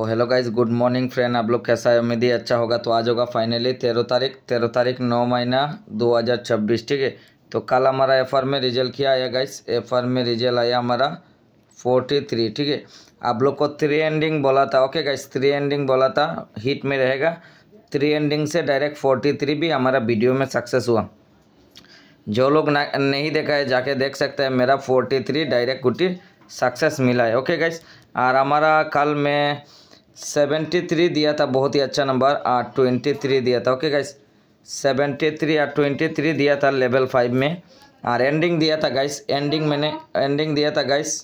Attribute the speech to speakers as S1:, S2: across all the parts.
S1: ओ hello guys good morning friend आप लोग कैसा है उम्मीद ही अच्छा होगा तो आज होगा फाइनली तेरह तारीख तेरह तारीख नौ महीना दो हज़ार छब्बीस ठीक है तो कल हमारा एफ आर में रिजल्ट किया आया गाइज एफ आर में रिजल्ट आया हमारा फोर्टी थ्री ठीक है आप लोग को थ्री एंडिंग बोला था ओके गाइज थ्री एंडिंग बोला था हिट में रहेगा थ्री एंडिंग से डायरेक्ट फोर्टी थ्री भी हमारा वीडियो में सक्सेस हुआ जो लोग ना नहीं देखा है जाके देख सकते हैं मेरा फोर्टी थ्री डायरेक्ट कुटी सक्सेस मिला है ओके गाइज और हमारा कल में सेवेंटी थ्री दिया था बहुत ही अच्छा नंबर और ट्वेंटी थ्री दिया था ओके गाइस सेवेंटी थ्री और ट्वेंटी थ्री दिया था लेवल फाइव में और एंडिंग दिया था गाइस एंडिंग मैंने एंडिंग दिया था guys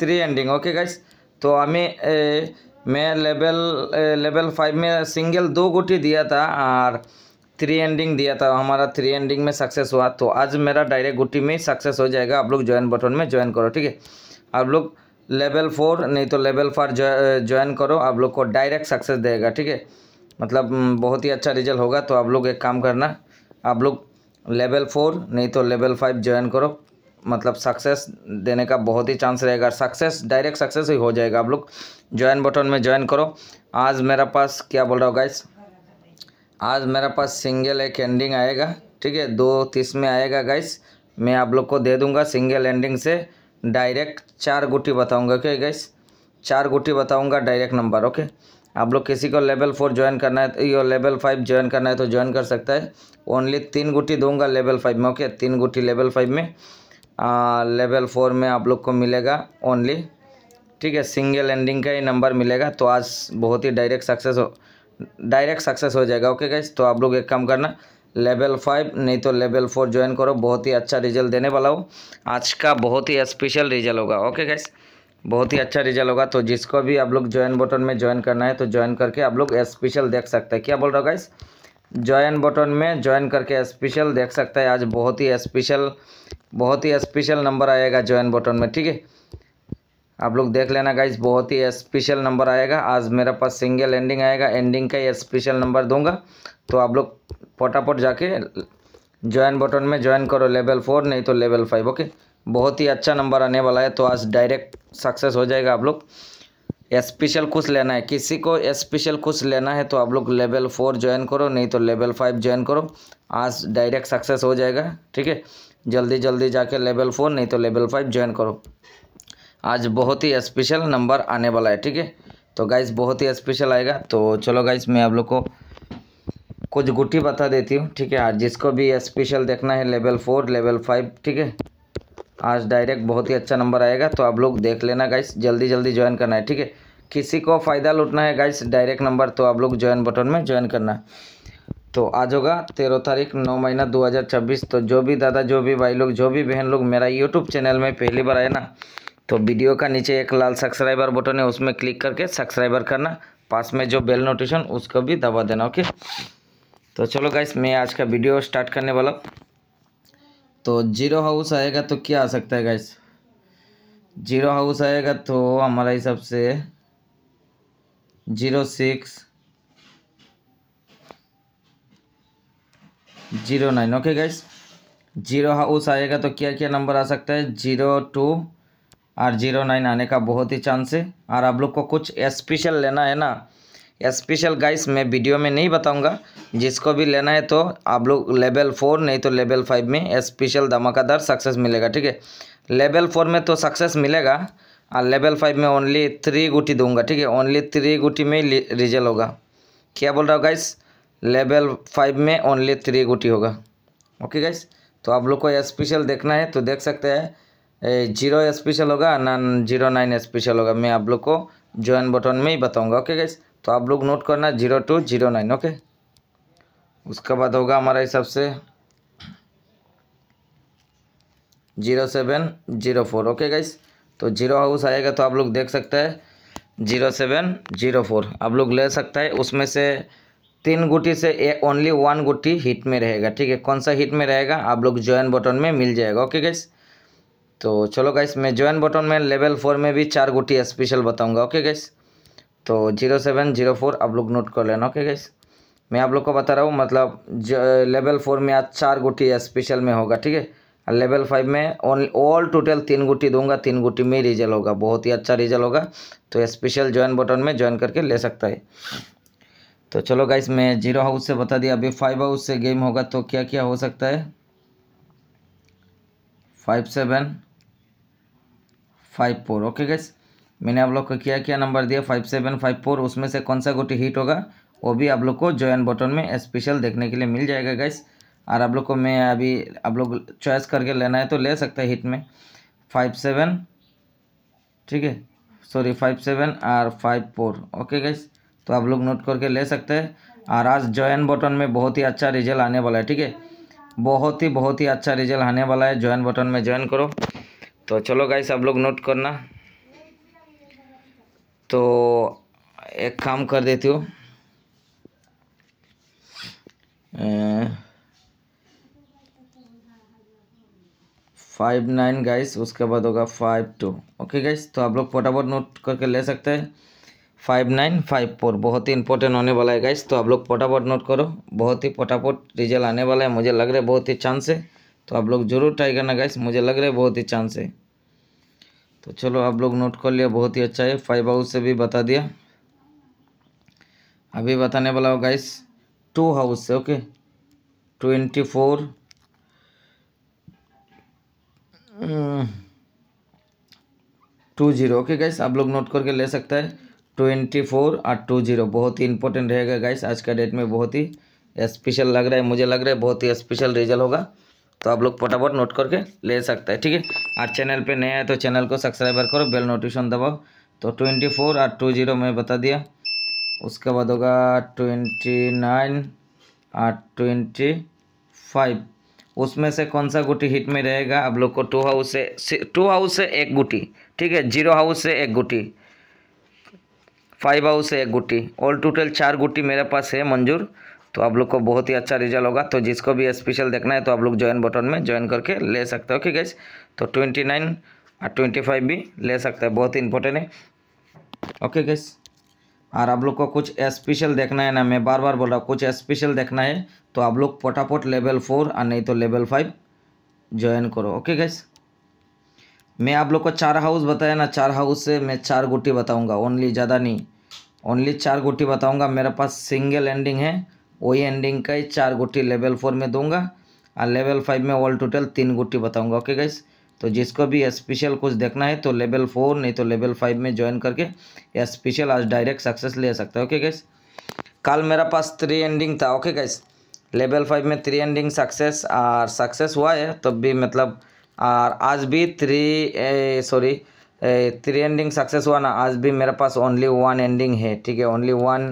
S1: three ending okay guys तो हमें मैं लेवल लेवल फाइव में सिंगल दो गुटी दिया था और थ्री एंडिंग दिया था हमारा थ्री एंडिंग में सक्सेस हुआ तो आज मेरा डायरेक्ट गुटी में सक्सेस हो जाएगा आप लोग ज्वाइन बटन में ज्वाइन करो ठीक है आप लोग लेवल फोर नहीं तो लेवल फाइव ज्वाइन करो आप लोग को डायरेक्ट सक्सेस देगा ठीक है मतलब बहुत ही अच्छा रिजल्ट होगा तो आप लोग एक काम करना आप लोग लेवल फोर नहीं तो लेवल फाइव ज्वाइन करो मतलब सक्सेस देने का बहुत ही चांस रहेगा सक्सेस डायरेक्ट सक्सेस ही हो जाएगा आप लोग ज्वाइन बटन में ज्वाइन करो आज मेरा पास क्या बोल रहा हूँ गाइस आज मेरा पास सिंगल एक एंडिंग आएगा ठीक है दो तीस में आएगा गाइस मैं आप लोग को दे दूंगा सिंगल एंडिंग से डायरेक्ट चार गुटी बताऊंगा ओके गैस चार गुटी बताऊंगा डायरेक्ट नंबर ओके आप लोग किसी को लेवल फोर ज्वाइन करना है या लेवल फाइव ज्वाइन करना है तो ज्वाइन तो कर सकता है ओनली तीन गुटी दूंगा लेवल फाइव में ओके तीन गुटी लेवल फाइव में आ, लेवल फोर में आप लोग को मिलेगा ओनली ठीक है सिंगल एंडिंग का ही नंबर मिलेगा तो आज बहुत ही डायरेक्ट सक्सेस हो डायरेक्ट सक्सेस हो जाएगा ओके गैस तो आप लोग एक काम करना लेवल फाइव नहीं तो लेवल फोर ज्वाइन करो बहुत ही अच्छा रिजल्ट देने वाला हो आज का बहुत ही स्पेशल रिजल्ट होगा ओके गैस बहुत ही अच्छा रिजल्ट होगा तो जिसको भी आप लोग ज्वाइन बटन में ज्वाइन करना है तो ज्वाइन करके आप लोग स्पेशल देख सकते हैं क्या बोल रहा हो गाइस ज्वाइन बटन में ज्वाइन करके स्पेशल देख सकते हैं आज बहुत ही स्पेशल बहुत ही स्पेशल नंबर आएगा ज्वाइन बटन में ठीक है आप लोग देख लेना गाइज बहुत ही स्पेशल नंबर आएगा आज मेरे पास सिंगल एंडिंग आएगा एंडिंग का ही स्पेशल नंबर दूंगा तो आप लोग फटाफट जाके ज्वाइन बटन में ज्वाइन करो लेवल फोर नहीं तो लेवल फाइव ओके बहुत ही अच्छा नंबर आने वाला है तो आज डायरेक्ट सक्सेस हो जाएगा आप लोग स्पेशल कुछ लेना है किसी को स्पेशल कुछ लेना है तो आप लोग लेवल फोर ज्वाइन करो नहीं तो लेवल फाइव ज्वाइन करो आज डायरेक्ट सक्सेस हो जाएगा ठीक है जल्दी जल्दी जाके लेवल फोर नहीं तो लेवल फाइव ज्वाइन करो आज बहुत ही स्पेशल नंबर आने वाला है ठीक है तो गाइस बहुत ही स्पेशल आएगा तो चलो गाइस मैं आप लोग को कुछ गुटी बता देती हूँ ठीक है आज जिसको भी स्पेशल देखना है लेवल फोर लेवल फाइव ठीक है आज डायरेक्ट बहुत ही अच्छा नंबर आएगा तो आप लोग देख लेना गाइस जल्दी जल्दी ज्वाइन करना है ठीक है किसी को फ़ायदा लुटना है गाइस डायरेक्ट नंबर तो आप लोग ज्वाइन बटन में ज्वाइन करना है तो आज होगा तेरह तारीख नौ महीना दो तो जो भी दादा जो भी भाई लोग जो भी बहन लोग मेरा यूट्यूब चैनल में पहली बार आए ना तो वीडियो का नीचे एक लाल सब्सक्राइबर बटन है उसमें क्लिक करके सब्सक्राइबर करना पास में जो बेल नोटिफिकेशन उसको भी दबा देना ओके तो चलो गाइस मैं आज का वीडियो स्टार्ट करने वाला तो जीरो हाउस आएगा तो क्या आ सकता है गाइस जीरो हाउस आएगा तो हमारे हिसाब से zero six zero nine okay guys zero house आएगा तो क्या क्या नंबर आ सकता है जीरो टू और जीरो नाइन आने का बहुत ही चांस है और आप लोग को कुछ स्पेशल लेना है ना स्पेशल गाइस मैं वीडियो में नहीं बताऊंगा जिसको भी लेना है तो आप लोग लेवल फोर नहीं तो लेवल फाइव में स्पेशल धमाकादार सक्सेस मिलेगा ठीक है लेवल फोर में तो सक्सेस मिलेगा और लेवल फाइव में ओनली थ्री गुटी दूंगा ठीक है ओनली थ्री गुटी में रिजल्ट होगा क्या बोल रहा हूँ गाइस लेवल फाइव में ओनली थ्री गुटी होगा ओके गाइस तो आप लोग को स्पेशल देखना है तो देख सकते हैं जीरो स्पेशल होगा ना जीरो नाइन स्पेशल होगा मैं आप लोग को ज्वाइन बटन में ही बताऊंगा ओके गैस तो आप लोग नोट करना zero two zero nine okay उसके बाद होगा हमारे हिसाब से zero seven zero four okay guys तो जीरो हाउस आएगा तो आप लोग देख सकते हैं जीरो सेवन जीरो फोर आप लोग ले सकता है उसमें से तीन गुटी से ए ओनली वन गुटी हिट में रहेगा ठीक है कौन सा हिट में रहेगा आप लोग ज्वाइन बटन में मिल जाएगा ओके गैस तो चलो गाइस मैं ज्वाइन बटन में लेवल फोर में भी चार गुटी स्पेशल बताऊंगा ओके गाइस तो जीरो सेवन जीरो फोर आप लोग नोट कर लेना ओके गाइस मैं आप लोग को बता रहा हूँ मतलब लेवल फोर में आज चार गुटी स्पेशल में होगा ठीक है लेवल फाइव में ओनली ऑल टोटल तीन गुटी दूंगा तीन गुटी में रिजल्ट होगा बहुत ही अच्छा रिजल्ट होगा तो स्पेशल ज्वाइन बटन में ज्वाइन करके ले सकता है तो चलो गाइस मैं जीरो हाउस से बता दिया अभी फाइव हाउस से गेम होगा तो क्या क्या हो सकता है five seven five four okay guys मैंने आप लोग को क्या क्या नंबर दिया फाइव सेवन फाइव फोर उसमें से कौन सा गोटी हिट होगा वो भी आप लोग को ज्वाइन बटन में स्पेशल देखने के लिए मिल जाएगा गैस और आप लोग को मैं अभी आप लोग चॉइस करके लेना है तो ले सकते हैं हिट में फाइव सेवन ठीक है सॉरी फाइव सेवन और फाइव फोर ओके गैस तो आप लोग नोट करके ले सकते हैं और आज ज्वाइन बटन में बहुत ही अच्छा रिजल्ट आने वाला है ठीक है बहुत ही बहुत ही अच्छा रिजल्ट आने वाला है ज्वाइन बटन में ज्वाइन करो तो चलो गाइस आप लोग नोट करना तो एक काम कर देती हो फाइव नाइन गाइस उसके बाद होगा फाइव टू ओके गाइस तो आप लोग फटाफट नोट करके ले सकते हैं फाइव नाइन फाइव फोर बहुत ही इंपॉर्टेंट होने वाला है गाइस तो आप लोग फटाफट नोट करो बहुत ही फटाफट रिजल्ट आने वाला है मुझे लग रहा है बहुत ही चांस है तो आप लोग जरूर ट्राई करना गाइस मुझे लग रहा है बहुत ही चांस है तो चलो आप लोग नोट कर लिया बहुत ही अच्छा है फाइव हाउस से भी बता दिया अभी बताने वाला हो गाइस टू हाउस से okay twenty four two zero okay guys आप लोग नोट करके ले सकता है ट्वेंटी फोर और टू जीरो बहुत ही इंपॉर्टेंट रहेगा गाइस आज का डेट में बहुत ही स्पेशल लग रहा है मुझे लग रहा है बहुत ही स्पेशल रिजल्ट होगा तो आप लोग फटाफट नोट करके ले सकते हैं ठीक है और चैनल पे नए है तो चैनल को सब्सक्राइबर करो बेल नोटिफिकेशन दबाओ तो ट्वेंटी फोर और टू जीरो मैं बता दिया उसके बाद होगा ट्वेंटी नाइन और ट्वेंटी फाइव उसमें से कौन सा गुटी हिट में रहेगा आप लोग को टू हाउस से टू हाउस से एक गुटी ठीक है जीरो हाउस से एक गुटी फाइव हाउस है एक गुट्टी ऑल टोटल चार गुट्टी मेरे पास है मंजूर तो आप लोग को बहुत ही अच्छा रिजल्ट होगा तो जिसको भी स्पेशल देखना है तो आप लोग ज्वाइन बटन में ज्वाइन करके ले सकते हो ठीक है तो ट्वेंटी नाइन और ट्वेंटी फाइव भी ले सकते हैं बहुत ही इंपॉर्टेंट है ओके गैस और आप लोग को कुछ स्पेशल देखना है ना मैं बार बार बोल रहा हूँ कुछ स्पेशल देखना है तो आप लोग पोटापोट लेवल फोर और नहीं तो लेवल फाइव ज्वाइन करो ओके गैस मैं आप लोग को चार हाउस बताया ना चार हाउस से मैं चार गुट्टी बताऊँगा ओनली ज़्यादा नहीं ओनली चार गोटी बताऊंगा मेरे पास सिंगल एंडिंग है वही एंडिंग का ही चार गोटी लेवल फोर में दूंगा और लेवल फाइव में ऑल टोटल तीन गोटी बताऊंगा ओके गाइस तो जिसको भी स्पेशल कुछ देखना है तो लेवल फोर नहीं तो लेवल फाइव में ज्वाइन करके स्पेशल आज डायरेक्ट सक्सेस ले सकते हैं ओके गाइस कल मेरा पास थ्री एंडिंग था ओके गाइस लेवल फाइव में थ्री एंडिंग सक्सेस और सक्सेस हुआ है तब तो भी मतलब और आज भी three sorry three ending success हुआ ना आज भी मेरे पास ओनली वन एंडिंग है ठीक है ओनली वन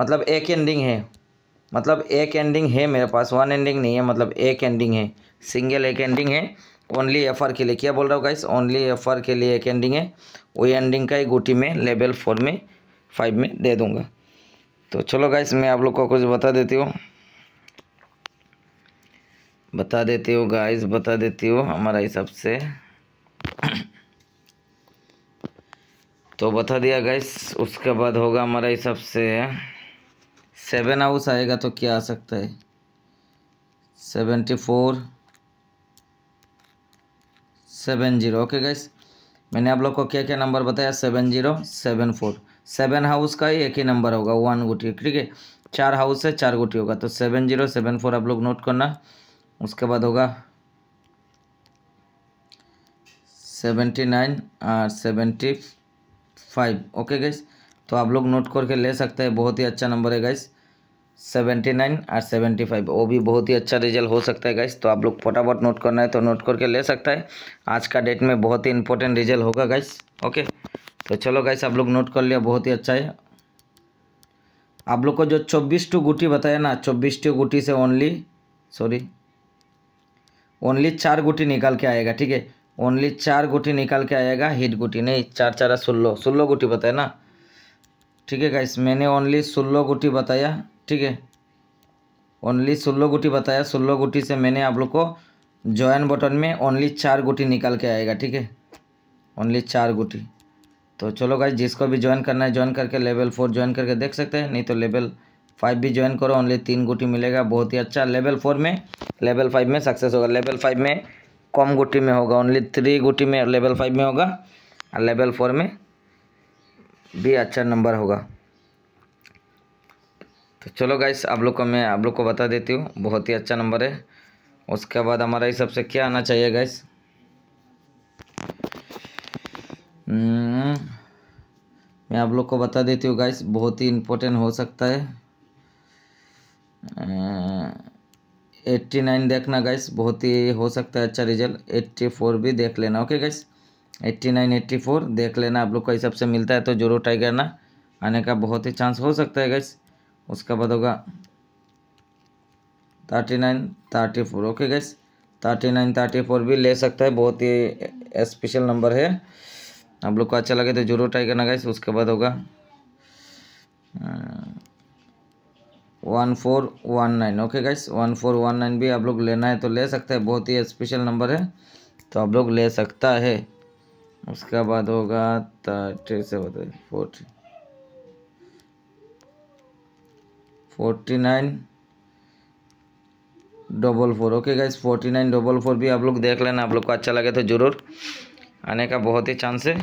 S1: मतलब एक एंडिंग है मतलब एक एंडिंग है मेरे पास वन एंडिंग नहीं है मतलब एक एंडिंग है सिंगल एक एंडिंग है ओनली एफ आर के लिए क्या बोल रहा हूँ गाइस ओनली एफ आर के लिए एक एंडिंग है वही एंडिंग का ही गोटी में लेवल फोर में फाइव में दे दूँगा तो चलो गाइस मैं आप लोग को कुछ बता देती हूँ बता देती हूँ गाइस बता देती हूँ हमारा हिसाब से तो बता दिया गैस उसके बाद होगा हमारा हिसाब से सेवन हाउस आएगा तो क्या आ सकता है seventy four seven zero okay guys मैंने आप लोग को क्या क्या नंबर बताया seven zero seven four seven house का ही एक ही नंबर होगा वन गुटी ठीक है चार हाउस है चार गुटी होगा तो सेवन जीरो सेवन फोर आप लोग नोट करना उसके बाद होगा सेवेंटी नाइन और सेवेंटी फाइव ओके गैस तो आप लोग नोट करके ले सकते हैं बहुत ही अच्छा नंबर है गैस सेवेंटी नाइन और सेवेंटी फाइव वो भी बहुत ही अच्छा रिजल्ट हो सकता है गैस तो आप लोग फटाफट नोट करना है तो नोट करके ले सकता है आज का डेट में बहुत ही इंपॉर्टेंट रिजल्ट होगा गैस ओके तो चलो गैस आप लोग नोट कर लिया बहुत ही अच्छा है आप लोग को जो चौबीस टू गुटी बताया ना चौबीस टू गुटी से ओनली सॉरी ओनली चार गुटी निकाल के आएगा ठीक है ओनली चार गोटी निकाल के आएगा हिट गोटी नहीं चार चार सोलह सोलह गोटी बताया ना ठीक है गाइस मैंने ओनली सोलह गोटी बताया ठीक है ओनली सोलह गोटी बताया सोलह गोटी से मैंने आप लोग को ज्वाइन बटन में ओनली चार गोटी निकाल के आएगा ठीक है ओनली चार गोटी तो चलो गाइस जिसको भी ज्वाइन करना है ज्वाइन करके लेवल फोर ज्वाइन करके देख सकते हैं नहीं तो लेवल फाइव भी ज्वाइन करो ओनली तीन गोटी मिलेगा बहुत ही अच्छा लेवल फोर में लेवल फाइव में सक्सेस होगा लेवल फाइव में कम गोटी में होगा ओनली थ्री गोटी में लेवल फाइव में होगा और लेवल फोर में भी अच्छा नंबर होगा तो चलो गाइस आप लोग को मैं आप लोग को बता देती हूँ बहुत ही अच्छा नंबर है उसके बाद हमारा हिसाब सबसे क्या आना चाहिए गाइस हम्म, मैं आप लोग को बता देती हूँ गाइस बहुत ही इम्पोर्टेंट हो सकता है अं, एट्टी नाइन देखना गैस बहुत ही हो सकता है अच्छा रिजल्ट एट्टी फोर भी देख लेना okay guys eighty nine eighty four देख लेना आप लोग का हिसाब से मिलता है तो जरूर ट्राई करना आने का बहुत ही चांस हो सकता है गैस उसका बाद होगा thirty nine thirty four okay guys thirty nine thirty four भी ले सकता है बहुत ही स्पेशल नंबर है आप लोग को अच्छा लगे तो जरूर ट्राई करना गैस उसके बाद होगा one four one nine okay guys one four one nine भी आप लोग लेना है तो ले सकते हैं बहुत ही स्पेशल नंबर है तो आप लोग ले सकता है उसके बाद होगा थर्टी से बताइए forty forty nine double four okay guys forty nine double four भी आप लोग देख लेना आप लोग को अच्छा लगे तो ज़रूर आने का बहुत ही चांस है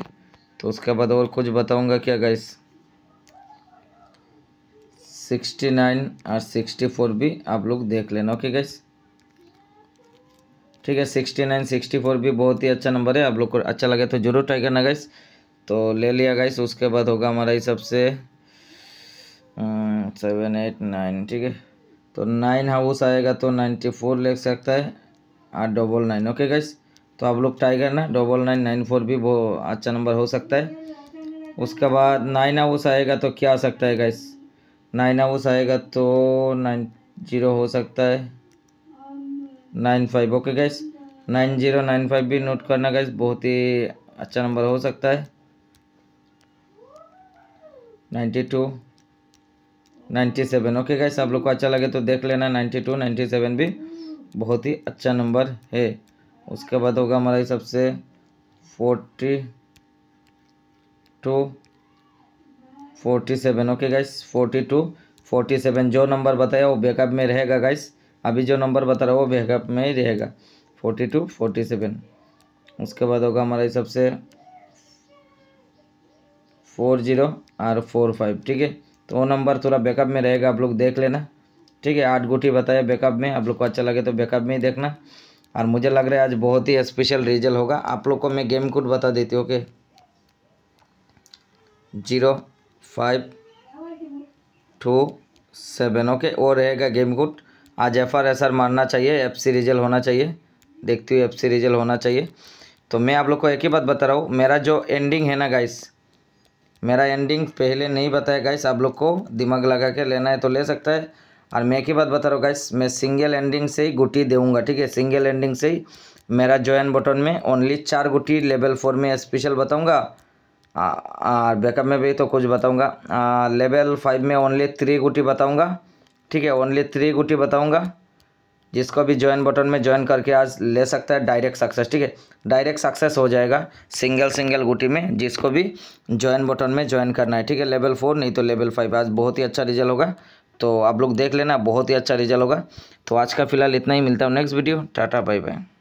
S1: तो उसके बाद और कुछ बताऊँगा क्या गाइस सिक्सटी नाइन और सिक्सटी फोर भी आप लोग देख लेना ओके गैस ठीक है सिक्सटी नाइन सिक्सटी फोर भी बहुत ही अच्छा नंबर है आप लोग को अच्छा लगे तो जरूर ट्राई करना गैस तो ले लिया गैस उसके बाद होगा हमारा हिसाब सबसे सेवन एट नाइन ठीक है तो नाइन हाउस आएगा तो नाइन्टी फोर ले सकता है और डबल नाइन ओके गैस तो आप लोग ट्राई करना डबल नाइन नाइन फोर भी बहुत अच्छा नंबर हो सकता है उसके बाद नाइन हाउस आएगा तो क्या आ सकता है गैस नाइन हाउस आएगा तो नाइन जीरो हो सकता है nine five okay guys nine zero nine five भी नोट करना गैस बहुत ही अच्छा नंबर हो सकता है ninety two ninety seven okay guys आप लोग को अच्छा लगे तो देख लेना नाइन्टी टू नाइन्टी सेवन भी बहुत ही अच्छा नंबर है उसके बाद होगा हमारा सबसे forty two forty seven okay guys forty two forty seven जो नंबर बताया वो बैकअप में रहेगा गाइस अभी जो नंबर बता रहा है वो बैकअप में ही रहेगा फोर्टी टू फोर्टी सेवन उसके बाद होगा हमारा इस सबसे फोर जीरो और फोर फाइव ठीक है तो वो नंबर थोड़ा बैकअप में रहेगा आप लोग देख लेना ठीक है आठ गुटी बताया बैकअप में आप लोग को अच्छा लगे तो बैकअप में ही देखना और मुझे लग रहा है आज बहुत ही स्पेशल रिजल्ट होगा आप लोग को मैं गेम कोड बता देती हूँ okay zero five two seven okay और रहेगा गेम कोड आज एफ आर एस आर मारना चाहिए एफ सी रिजल होना चाहिए देखती हुई एफ सी रिजल होना चाहिए तो मैं आप लोग को एक ही बात बता रहा हूँ मेरा जो एंडिंग है ना गाइस मेरा एंडिंग पहले नहीं बताया गाइस आप लोग को दिमाग लगा के लेना है तो ले सकता है और मैं एक ही बात बता रहा हूँ गाइस मैं सिंगल एंडिंग से ही गुटी दूँगा ठीक है सिंगल एंडिंग से ही मेरा ज्वाइन बटन में ओनली चार गुटी लेवल फोर में स्पेशल बताऊँगा और बैकअप में भी तो कुछ बताऊंगा लेवल फाइव में ओनली थ्री गुटी बताऊंगा ठीक है ओनली थ्री गुटी बताऊंगा जिसको भी ज्वाइन बटन में ज्वाइन करके आज ले सकता है डायरेक्ट सक्सेस ठीक है डायरेक्ट सक्सेस हो जाएगा सिंगल सिंगल गुटी में जिसको भी ज्वाइन बटन में ज्वाइन करना है ठीक है लेवल फोर नहीं तो लेवल फाइव आज बहुत ही अच्छा रिजल्ट होगा तो आप लोग देख लेना बहुत ही अच्छा रिजल्ट होगा तो आज का फिलहाल इतना ही मिलता हूँ next video tata bye bye